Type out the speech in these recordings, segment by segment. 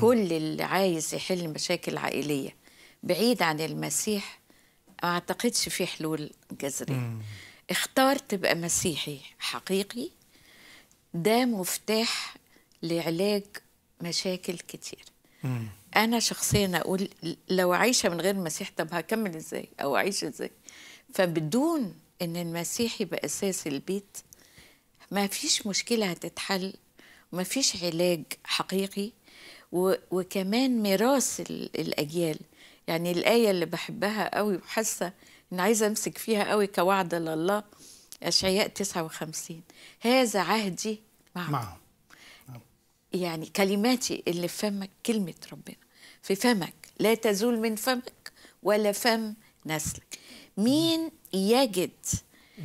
كل اللي عايز يحل مشاكل عائليه بعيد عن المسيح ما اعتقدش في حلول جذريه اختار تبقى مسيحي حقيقي ده مفتاح لعلاج مشاكل كتير مم. انا شخصيا اقول لو عايشه من غير المسيح طب هكمل ازاي او اعيش ازاي فبدون ان المسيح يبقى اساس البيت ما فيش مشكله هتتحل ما فيش علاج حقيقي وكمان ميراث الأجيال يعني الآية اللي بحبها قوي وحاسة إن عايزة أمسك فيها قوي كوعد لله أشعياء 59 هذا عهدي معهم, معهم. يعني كلماتي اللي في فمك كلمة ربنا في فمك لا تزول من فمك ولا فم نسلك مين يجد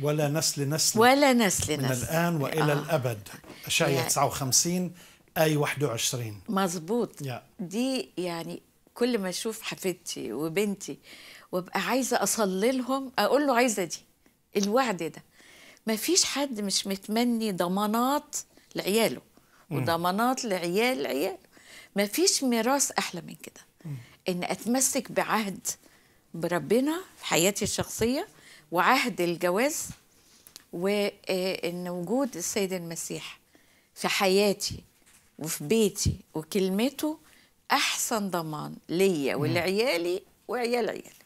ولا نسل نسل ولا نسل من نسل. الآن وإلى آه. الأبد أشعية يعني. 59 آي 21 مظبوط yeah. دي يعني كل ما أشوف حفيدتي وبنتي وابقى عايزة أصلي لهم أقول له عايزة دي الوعد ده ما فيش حد مش متمني ضمانات لعياله وضمانات لعيال لعياله ما فيش ميراث أحلى من كده إن أتمسك بعهد بربنا في حياتي الشخصية وعهد الجواز وان وجود السيد المسيح في حياتي وفي بيتي وكلمته احسن ضمان ليا ولعيالي وعيال عيالي